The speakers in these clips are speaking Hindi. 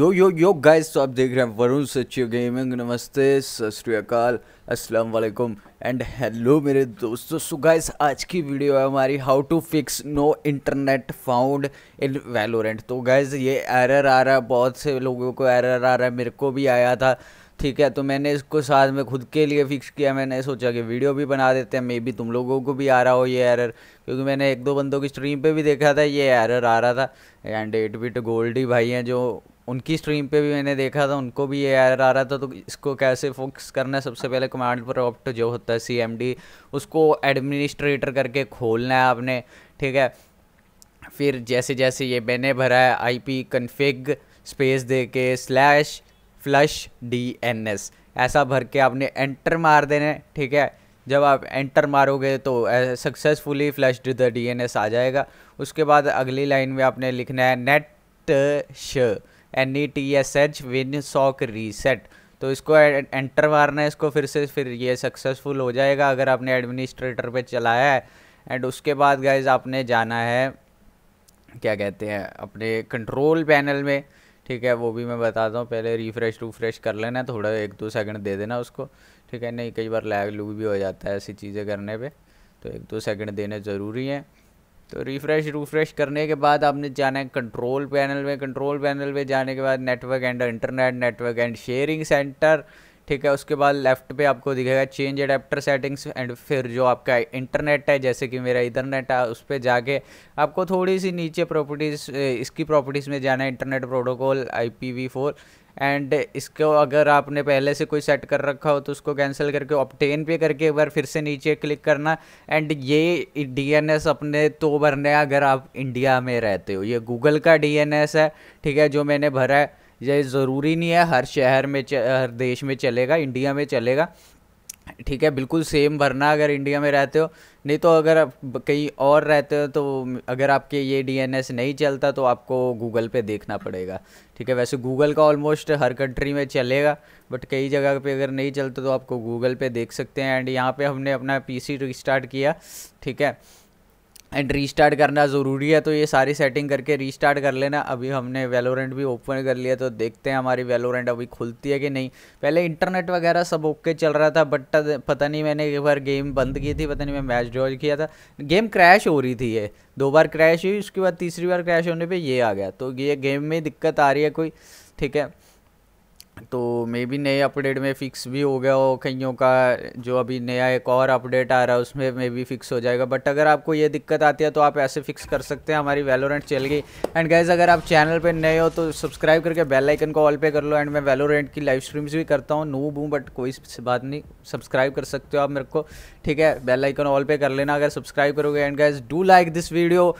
यो यो यो गाइस तो आप देख रहे हैं वरुण सचिव गेमिंग नमस्ते सतरीकाल अस्सलाम वालेकुम एंड हेलो मेरे दोस्तों सो गाइस आज की वीडियो है हमारी how to fix no internet found in Valorant तो गाइस ये एरर आ रहा है बहुत से लोगों को एरर आ रहा है मेरे को भी आया था ठीक है तो मैंने इसको साथ में खुद के लिए फ़िक्स किया मैंने सोचा कि वीडियो भी बना देते हैं मे बी तुम लोगों को भी आ रहा हो ये एरर क्योंकि मैंने एक दो बंदों की स्ट्रीम पे भी देखा था ये एरर आ रहा था एंड एट बिट गोल्ड ही भाई हैं जो उनकी स्ट्रीम पे भी मैंने देखा था उनको भी ये एरर आ रहा था तो इसको कैसे फोकस करना है सबसे पहले कमांड प्रॉप्ट जो होता है सी उसको एडमिनिस्ट्रेटर करके खोलना है आपने ठीक है फिर जैसे जैसे ये मैंने भरा है आई पी कन्फिग स्पेस दे के slash flush D N S ऐसा भर के आपने एंटर मार देना ठीक है जब आप एंटर मारोगे तो successfully flushed the D N S आ जाएगा उसके बाद अगली लाइन में आपने लिखना है netsh N E T S H winsock reset तो इसको एंटर मारना है इसको फिर से फिर ये सक्सेसफुल हो जाएगा अगर आपने एडमिनिस्ट्रेटर पे चलाया है एंड उसके बाद गाइज आपने जाना है क्या कहते हैं अपने कंट्रोल पैनल में ठीक है वो भी मैं बताता हूँ पहले रिफ़्रेश रूफ्रेश कर लेना थोड़ा एक दो सेकंड दे देना उसको ठीक है नहीं कई बार लैग लूग भी हो जाता है ऐसी चीज़ें करने पे तो एक दो सेकंड देने ज़रूरी हैं तो रिफ़्रेश रिफ्रेश करने के बाद आपने जाना है कंट्रोल पैनल में कंट्रोल पैनल में जाने के बाद network and internet network and sharing center ठीक है उसके बाद लेफ्ट पे आपको दिखेगा चेंज अडेप्टर सेटिंग्स एंड फिर जो आपका इंटरनेट है जैसे कि मेरा इधरनेट है उस पर जाके आपको थोड़ी सी नीचे प्रॉपर्टीज़ इसकी प्रॉपर्टीज़ में जाना है इंटरनेट प्रोटोकॉल आई एंड इसको अगर आपने पहले से कोई सेट कर रखा हो तो उसको कैंसिल करके ऑप्टेन पे करके एक बार फिर से नीचे क्लिक करना एंड ये डीएनएस अपने तो भरने अगर आप इंडिया में रहते हो ये गूगल का डीएनएस है ठीक है जो मैंने भरा है ये ज़रूरी नहीं है हर शहर में हर देश में चलेगा इंडिया में चलेगा ठीक है बिल्कुल सेम भरना अगर इंडिया में रहते हो नहीं तो अगर आप कहीं और रहते हो तो अगर आपके ये डीएनएस नहीं चलता तो आपको गूगल पे देखना पड़ेगा ठीक है वैसे गूगल का ऑलमोस्ट हर कंट्री में चलेगा बट कई जगह पे अगर नहीं चलता तो आपको गूगल पे देख सकते हैं एंड यहाँ पे हमने अपना पीसी रीस्टार्ट किया ठीक है एंड रीस्टार्ट करना ज़रूरी है तो ये सारी सेटिंग करके रीस्टार्ट कर लेना अभी हमने वेलोरेंट भी ओपन कर लिया तो देखते हैं हमारी वेलोरेंट अभी खुलती है कि नहीं पहले इंटरनेट वगैरह सब ओके चल रहा था बट पता नहीं मैंने एक बार गेम बंद की थी पता नहीं मैं मैच ड्रॉ किया था गेम क्रैश हो रही थी ये दो बार क्रैश हुई उसके बाद तीसरी बार क्रैश होने पर ये आ गया तो ये गेम में दिक्कत आ रही है कोई ठीक है तो मे बी नए अपडेट में फ़िक्स भी हो गया हो कईयों का जो अभी नया एक और अपडेट आ रहा है उसमें मे बी फ़िक्स हो जाएगा बट अगर आपको ये दिक्कत आती है तो आप ऐसे फ़िक्स कर सकते हैं हमारी वेलोरेंट चल गई एंड गैज़ अगर आप चैनल पर नए हो तो सब्सक्राइब करके बेल आइकन को ऑल पे कर लो एंड मैं वेलोरेंट की लाइव स्ट्रीम्स भी करता हूँ नूब हूँ बट कोई बात नहीं सब्सक्राइब कर सकते हो आप मेरे को ठीक है बेल आइकन ऑल पे कर लेना अगर सब्सक्राइब करोगे and guys do like this video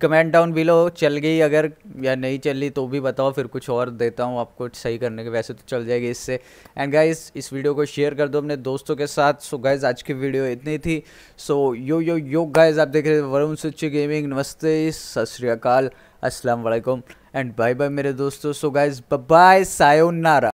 comment down below चल गई अगर या नहीं चल रही तो भी बताओ फिर कुछ और देता हूँ आपको सही करने के वैसे तो चल जाएगी इससे एंड गाइज इस वीडियो को शेयर कर दो अपने दोस्तों के साथ सो so, गाइज आज की वीडियो इतनी थी सो so, यो यो यो गाइज आप देख रहे वरुण सुच्ची गेमिंग नमस्ते सत श्रीकाल असलम एंड बाय बाय मेरे दोस्तों सो गाइज बाय सायो नारा